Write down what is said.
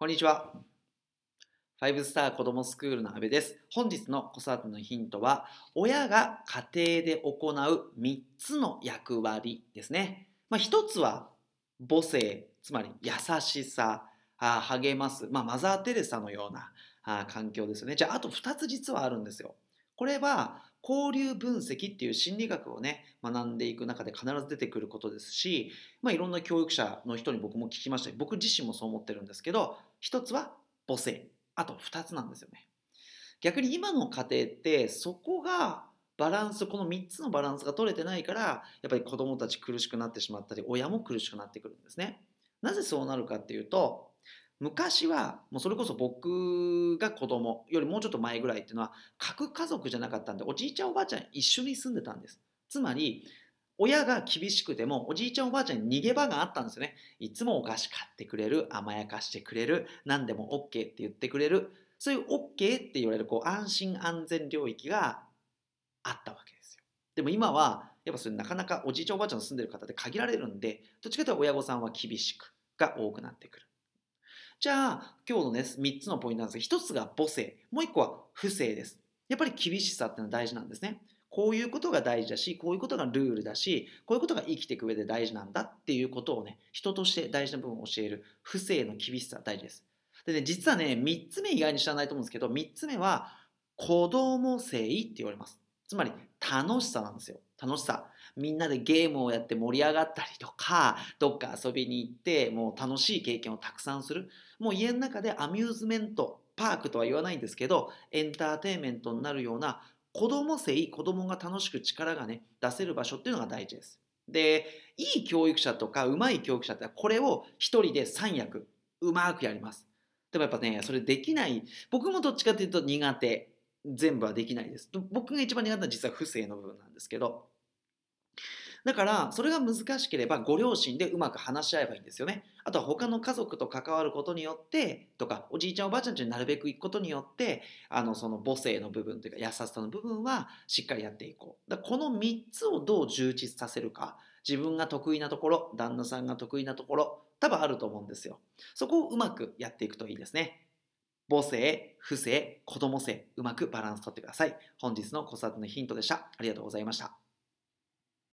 こんにちは。ファイブスター子どもスクールの阿部です。本日の子育てのヒントは、親が家庭で行う3つの役割ですね。まあ、1つは母性、つまり優しさ、あ励ます、まあ、マザー・テレサのようなあ環境ですよね。じゃあ、あと2つ実はあるんですよ。これは交流分析っていう心理学をね学んでいく中で必ず出てくることですし、まあ、いろんな教育者の人に僕も聞きました僕自身もそう思ってるんですけど一つは母性あと2つなんですよね逆に今の家庭ってそこがバランスこの3つのバランスが取れてないからやっぱり子どもたち苦しくなってしまったり親も苦しくなってくるんですねなぜそうなるかっていうと昔はもうそれこそ僕が子供よりもうちょっと前ぐらいっていうのは核家族じゃなかったんでおじいちゃんおばあちゃん一緒に住んでたんですつまり親が厳しくてもおじいちゃんおばあちゃんに逃げ場があったんですよねいつもお菓子買ってくれる甘やかしてくれる何でも OK って言ってくれるそういう OK って言われるこう安心安全領域があったわけですよでも今はやっぱそれなかなかおじいちゃんおばあちゃんの住んでる方って限られるんでどっちかというと親御さんは厳しくが多くなってくるじゃあ、今日のね、3つのポイントなんですが、1つが母性、もう1個は不正です。やっぱり厳しさっていうのは大事なんですね。こういうことが大事だし、こういうことがルールだし、こういうことが生きていく上で大事なんだっていうことをね、人として大事な部分を教える、不正の厳しさ大事です。でね、実はね、3つ目意外に知らないと思うんですけど、3つ目は、子供性って言われます。つまり、楽しさなんですよ。楽しさ。みんなでゲームをやって盛り上がったりとかどっか遊びに行ってもう楽しい経験をたくさんするもう家の中でアミューズメントパークとは言わないんですけどエンターテインメントになるような子供性子供が楽しく力がね出せる場所っていうのが大事です。でいい教育者とかうまい教育者ってこれを1人で3役うまくやります。でもやっぱねそれできない僕もどっちかっていうと苦手全部はできないです。僕が一番苦手なのは実は不正の部分なんですけどだから、それが難しければ、ご両親でうまく話し合えばいいんですよね。あとは他の家族と関わることによって、とか、おじいちゃんおばあちゃんちになるべく行くことによって、あの、その母性の部分というか、優しさの部分はしっかりやっていこう。だこの3つをどう充実させるか、自分が得意なところ、旦那さんが得意なところ、多分あると思うんですよ。そこをうまくやっていくといいですね。母性、父性、子供性、うまくバランスとってください。本日の子育てのヒントでした。ありがとうございました。